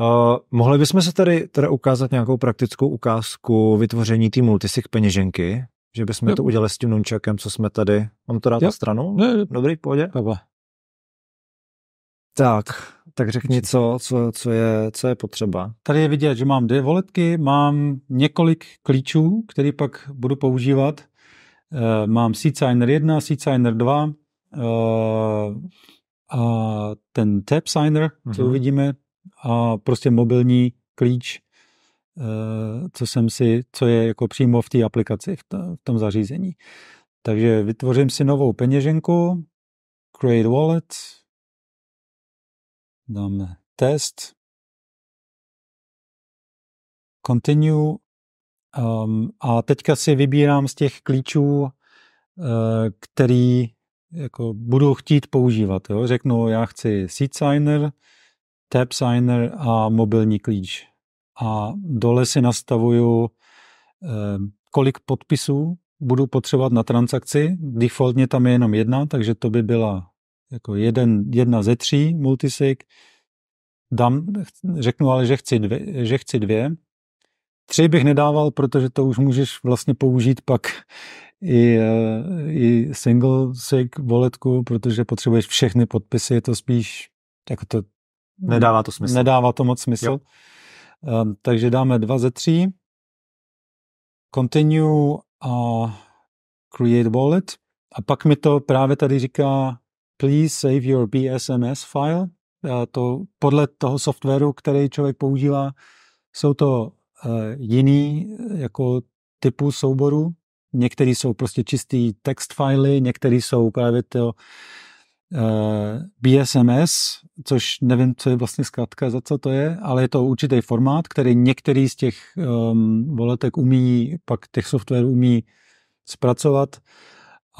Uh, mohli bychom se tady teda ukázat nějakou praktickou ukázku vytvoření té multisig peněženky, že bychom jo. to udělali s tím nunčakem, co jsme tady. Mám to dát na stranu? Ne, ne. Dobrý, pohodě. Pavle. Tak, tak řekni, co, co, co, je, co je potřeba. Tady je vidět, že mám dvě voletky, mám několik klíčů, který pak budu používat. Uh, mám signer 1, SeedSigner 2, uh, eh, a ten tab signer, co mhm. uvidíme, a prostě mobilní klíč, eh, co jsem si, co je jako přímo v té aplikaci, v tom zařízení. Takže vytvořím si novou peněženku, create wallet, dám test, continue um, a teďka si vybírám z těch klíčů, eh, který jako budu chtít používat. Jo? Řeknu, já chci seed signer, Tab Signer a mobilní klíč. A dole si nastavuju, eh, kolik podpisů budu potřebovat na transakci. Defaultně tam je jenom jedna, takže to by byla jako jeden, jedna ze tří multisig. Dám, řeknu ale, že chci, dvě, že chci dvě. Tři bych nedával, protože to už můžeš vlastně použít pak i, eh, i single sig voletku, protože potřebuješ všechny podpisy, je to spíš jako to Hmm. Nedává to smysl. Nedává to moc smysl. Jo. Um, takže dáme dva ze tří. Continue a create wallet. A pak mi to právě tady říká please save your BSMS file. A to podle toho softwaru, který člověk používá, jsou to uh, jiný eh, jako typu souborů. Některý jsou prostě čistý text fily, některý jsou právě to Eh, BSMS, což nevím, co je vlastně zkrátka, za co to je, ale je to určitý formát, který některý z těch um, ehm, voletek umí, pak těch softwarů umí zpracovat,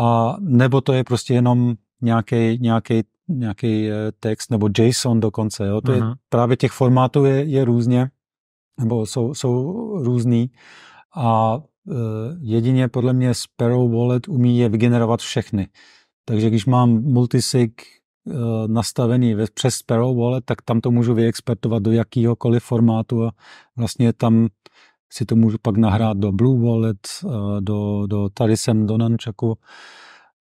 a nebo to je prostě jenom nějaký, nějaký, eh, nějaký text, nebo JSON dokonce. Jo? To je, mhm. právě těch formátů je, je různě, nebo jsou, jsou různý a eh, jedině podle mě Sparrow Wallet umí je vygenerovat všechny. Takže když mám multisig eh, nastavený přes Sparrow Wallet, tak tam to můžu vyexpertovat do jakýhokoliv formátu a vlastně tam si to můžu pak nahrát do Blue Wallet, eh, do, do tady jsem do Nančaku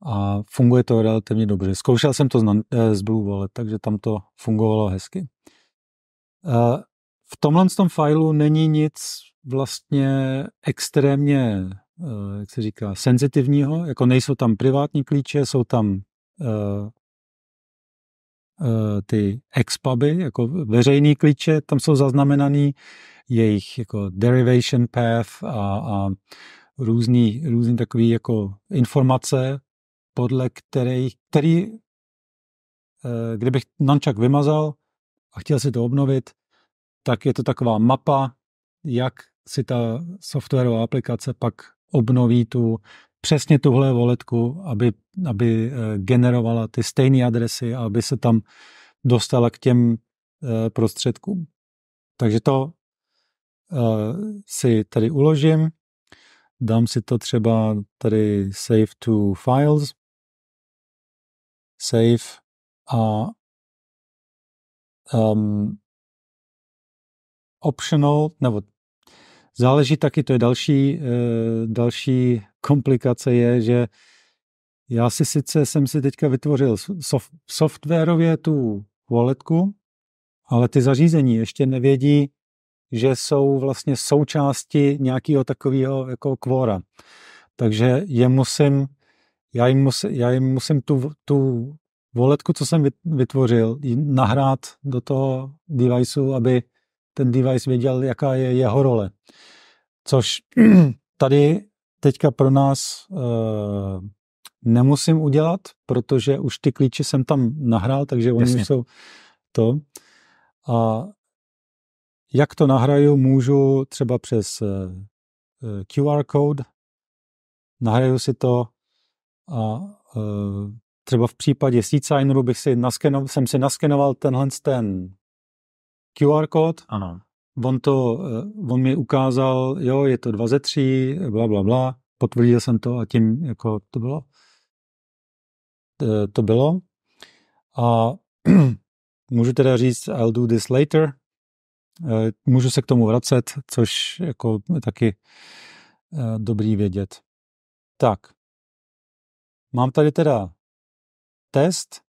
a funguje to relativně dobře. Zkoušel jsem to z eh, Blue Wallet, takže tam to fungovalo hezky. V tomhle tom fileu není nic vlastně extrémně Eh, jak se říká, senzitivního, jako nejsou tam privátní klíče, jsou tam eh, eh, ty expaby, jako veřejný klíče, tam jsou zaznamenaný jejich jako derivation path a, a různý, různý takový jako informace, podle kterých, který, kdybych nančak vymazal a chtěl si to obnovit, tak je to taková mapa, jak si ta softwarová aplikace pak obnoví tu přesně tuhle voletku, aby, aby eh, generovala ty stejné adresy a aby se tam dostala k těm eh, prostředkům. Takže to eh, si tady uložím, dám si to třeba tady save to files, save a um, optional, nebo Záleží taky, to je další, eh, další komplikace je, že já si sice jsem si teďka vytvořil soft, softwarově tu walletku, ale ty zařízení ještě nevědí, že jsou vlastně součásti nějakého takového jako kvora. Takže je musím, já jim, musím, já jim musím tu, tu voletku, co jsem vytvořil, nahrát do toho deviceu, aby ten device věděl, jaká je jeho role. Což tady teďka pro nás e, nemusím udělat, protože už ty klíče jsem tam nahrál, takže oni Jasně. už jsou to. A jak to nahraju, můžu třeba přes e, eh, eh, QR code, nahraju si to a e, třeba v případě C-signeru bych si naskenoval, jsem si naskenoval tenhle ten QR kód. Ano. On to, eh, on mi ukázal, jo, je to 2 ze 3, bla, bla, bla. Potvrdil jsem to a tím jako to bylo. Eh, to bylo. A můžu teda říct, I'll do this later. Eh, můžu se k tomu vracet, což jako taky dobrý vědět. Tak. Mám tady teda test,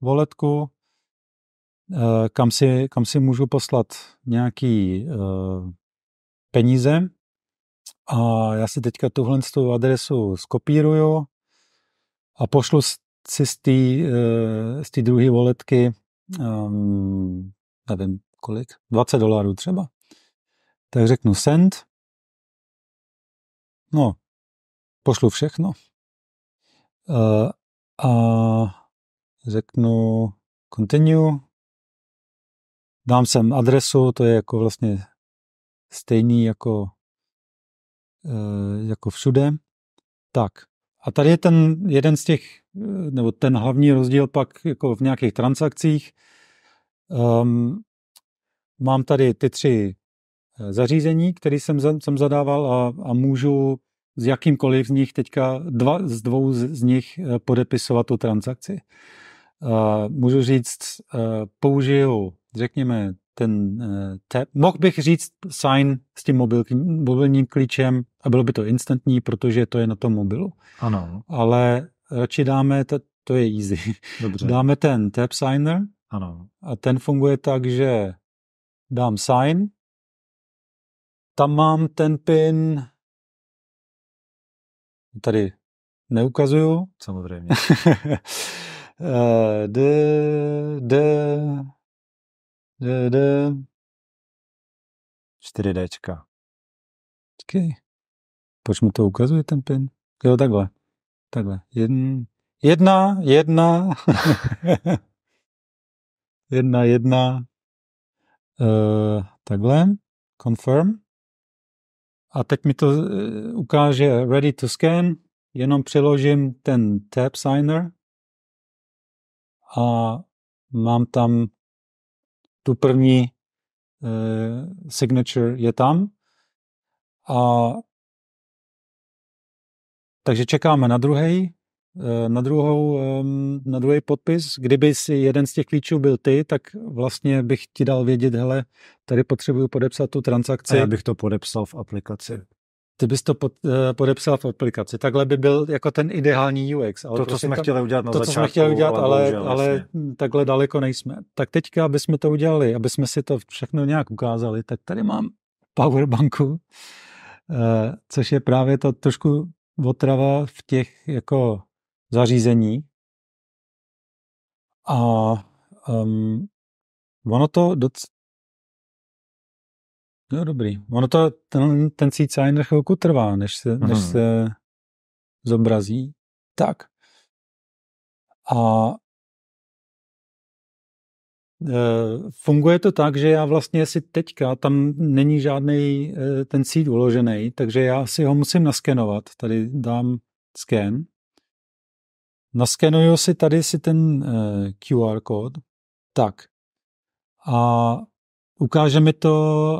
voletku, Eh, kam si, kam si můžu poslat nějaký eh, peníze. A já si teďka tuhle tu adresu skopíruju a pošlu si z té eh, z druhé voletky, um, nevím kolik, 20 dolarů třeba. Tak řeknu send. No, pošlu všechno. Uh, a řeknu continue dám sem adresu, to je jako vlastně stejný jako, eh, jako všude. Tak. A tady je ten jeden z těch, eh, nebo ten hlavní rozdíl pak jako v nějakých transakcích. Um, mám tady ty tři eh, zařízení, které jsem, jsem zadával a, a můžu z jakýmkoliv z nich teďka dva, z dvou z nich podepisovat tu transakci. Uh, můžu říct, uh, použiju řekněme, ten eh, tap. Mohl bych říct sign s tím mobil, mobilním klíčem a bylo by to instantní, protože to je na tom mobilu. Ano. Ale radši dáme, to, to je easy, Dobře. dáme ten tap signer ano. a ten funguje tak, že dám sign, tam mám ten pin, tady neukazuju. Samozřejmě. Eh, d, d, 4 4D. Počkej. Proč mi to ukazuje ten pin? Jo, takhle. Takhle. Jedn, jedna, jedna. jedna, jedna. Uh, takhle. Confirm. A teď mi to uh, ukáže ready to scan. Jenom přiložím ten tab signer a mám tam tu první e, signature je tam. A takže čekáme na druhý, eh, na, druhou, ehm, na druhý podpis. Kdyby si jeden z těch klíčů byl ty, tak vlastně bych ti dal vědět, hele, tady potřebuju podepsat tu transakci. A já bych to podepsal v aplikaci ty bys to pod, uh, eh, podepsal v aplikaci. Takhle by byl jako ten ideální UX. Ale to, prostě co jsme tam, chtěli udělat na to, začátku. To, co jsme chtěli udělat, ale, ale, ale vlastně. takhle daleko nejsme. Tak teďka, aby jsme to udělali, aby jsme si to všechno nějak ukázali, tak tady mám powerbanku, uh, což je právě to trošku otrava v těch jako zařízení. A um, ono to doc, No dobrý. Ono to, ten, ten CCIN chvilku trvá, než se, hmm než se zobrazí. Tak. A e, Funguje to tak, že já vlastně si teďka, tam není žádný e, ten cít uložený, takže já si ho musím naskenovat. Tady dám scan. Naskenuju si tady si ten e, QR kód. Tak. A ukáže mi to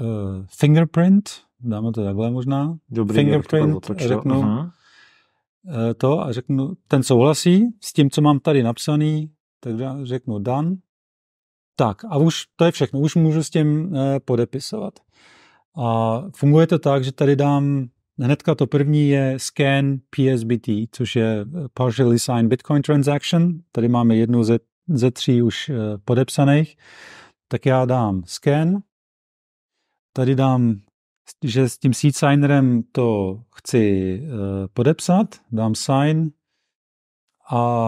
uh, fingerprint, dáme to takhle možná, Dobrý, fingerprint, to řeknu Uh, to a řeknu, ten souhlasí s tím, co mám tady napsaný, tak řeknu done. Tak a už to je všechno, už můžu s tím uh, podepisovat. A funguje to tak, že tady dám Hnedka to první je scan PSBT, což je partially signed Bitcoin transaction. Tady máme jednu ze, ze tří už podepsaných. Tak já dám scan tady dám, že s tím seed signerem to chci eh, podepsat, dám sign a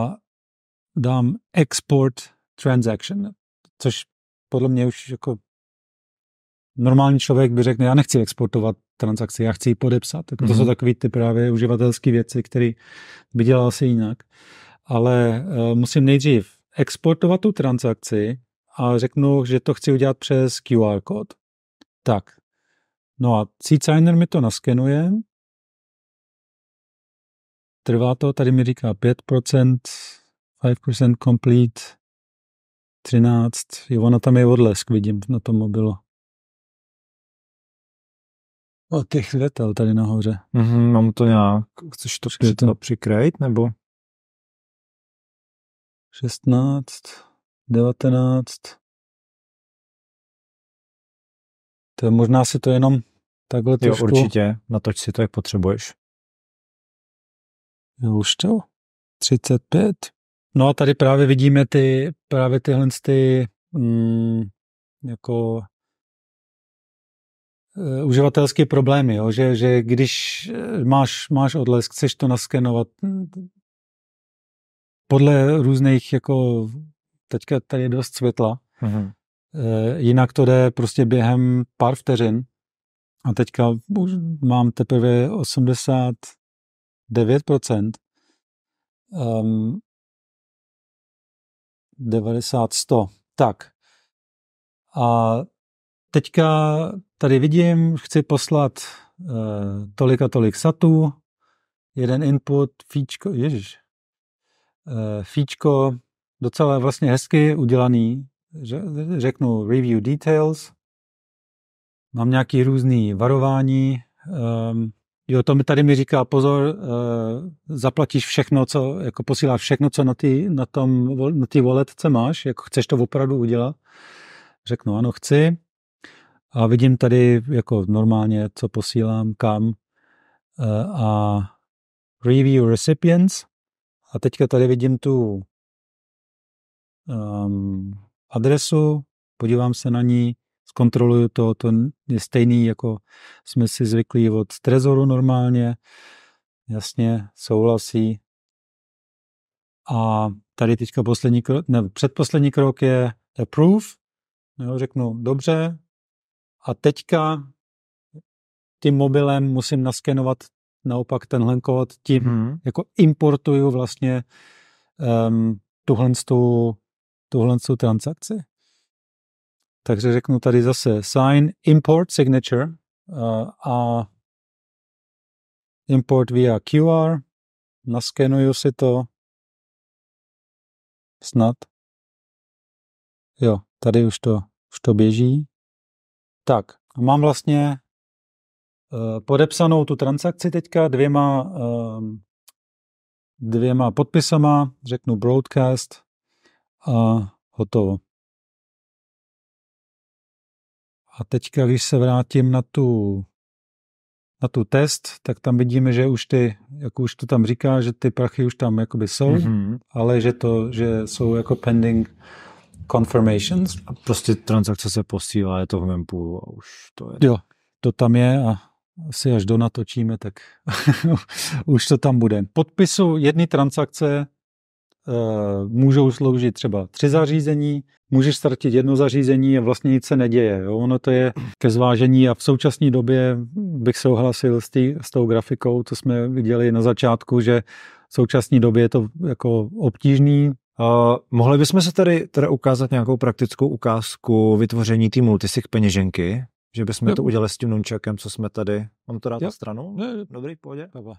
dám export transaction, což podle mě už jako normální člověk by řekl, já nechci exportovat transakci, já chci ji podepsat. Tak to mm-hmm. jsou mhm. takové ty právě uživatelské věci, které by dělal asi jinak. Ale uh, musím nejdřív exportovat tu transakci a řeknu, že to chci udělat přes QR kód. Tak. No a C-Signer mi to naskenuje. Trvá to, tady mi říká 5%, 5% complete, 13. Jo, ona tam je odlesk, vidím na tom mobilu. O těch letel tady nahoře. Mm-hmm, mám to nějak, chceš to, při, to přikrajit, nebo? 16, 19, To možná si to jenom takhle trošku... Jo, určitě. Natoč si to, jak potřebuješ. Jo, už to. 35. No a tady právě vidíme ty, právě tyhle ty mm, jako eh, uživatelské problémy, jo? Že, že když eh, máš, máš odlesk, chceš to naskenovat hm, podle různých jako teďka tady je dost světla, mm-hmm. Eh, jinak to jde prostě během pár vteřin. A teďka už mám teprve 89%. Um, 90, 100. Tak. A teďka tady vidím, chci poslat uh, tolik a tolik satů, jeden input, fíčko, ježiš, uh, fíčko, docela vlastně hezky udělaný, řeknu review details, mám nějaký různý varování, um, jo, to mi tady mi říká pozor, uh, zaplatíš všechno, co, jako posíláš všechno, co na ty na tom, na ty voletce máš, jako chceš to opravdu udělat. Řeknu, ano, chci. A vidím tady jako normálně, co posílám, kam. Uh, a review recipients. A teďka tady vidím tu um, adresu, podívám se na ní, zkontroluju to, to je stejný, jako jsme si zvyklí od trezoru normálně, jasně, souhlasí. A tady teďka poslední krok, ne, předposlední krok je approve, no jo, řeknu dobře, a teďka tím mobilem musím naskenovat naopak tenhle kód, tím hmm. jako importuju vlastně um, tuhle tu tuhle transakci. Takže řeknu tady zase sign import signature a import via QR, naskenuju si to, snad. Jo, tady už to, už to běží. Tak, mám vlastně e, podepsanou tu transakci teďka dvěma, e, dvěma podpisama, řeknu broadcast a hotovo. A teďka, když se vrátím na tu, na tu test, tak tam vidíme, že už ty, jak už to tam říká, že ty prachy už tam jakoby jsou, mm-hmm. ale že to, že jsou jako pending confirmations. A prostě transakce se posílá, je to v mempu a už to je. Jo, to tam je a asi až natočíme, tak už to tam bude. Podpisu jedné transakce Eh, můžou sloužit třeba tři zařízení, můžeš ztratit jedno zařízení a vlastně nic se neděje. Jo? Ono to je ke zvážení a v současné době bych souhlasil s, tý, s tou grafikou, co jsme viděli na začátku, že v současné době je to jako obtížný. Uh, mohli bychom se tady teda ukázat nějakou praktickou ukázku vytvoření té multisig peněženky, že bychom jo. to udělali s tím nunčakem, co jsme tady. Mám to dát na stranu? Ne, Dobrý, pohodě. Pavle.